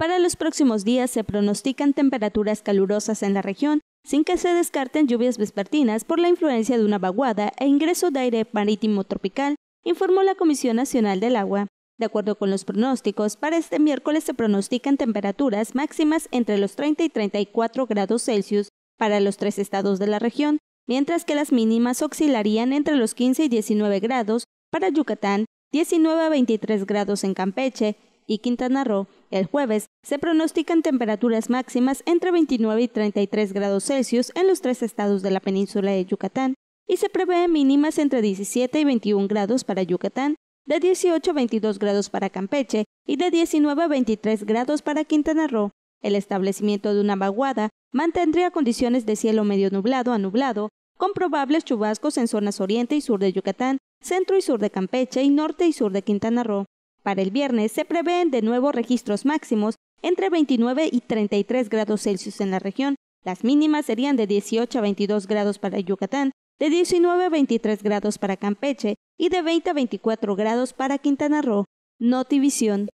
Para los próximos días se pronostican temperaturas calurosas en la región, sin que se descarten lluvias vespertinas por la influencia de una vaguada e ingreso de aire marítimo tropical, informó la Comisión Nacional del Agua. De acuerdo con los pronósticos, para este miércoles se pronostican temperaturas máximas entre los 30 y 34 grados Celsius para los tres estados de la región, mientras que las mínimas oscilarían entre los 15 y 19 grados para Yucatán, 19 a 23 grados en Campeche, y Quintana Roo, el jueves se pronostican temperaturas máximas entre 29 y 33 grados Celsius en los tres estados de la península de Yucatán y se prevén mínimas entre 17 y 21 grados para Yucatán, de 18 a 22 grados para Campeche y de 19 a 23 grados para Quintana Roo. El establecimiento de una vaguada mantendría condiciones de cielo medio nublado a nublado, con probables chubascos en zonas oriente y sur de Yucatán, centro y sur de Campeche y norte y sur de Quintana Roo. Para el viernes se prevén de nuevo registros máximos entre 29 y 33 grados Celsius en la región. Las mínimas serían de 18 a 22 grados para Yucatán, de 19 a 23 grados para Campeche y de 20 a 24 grados para Quintana Roo. Notivisión.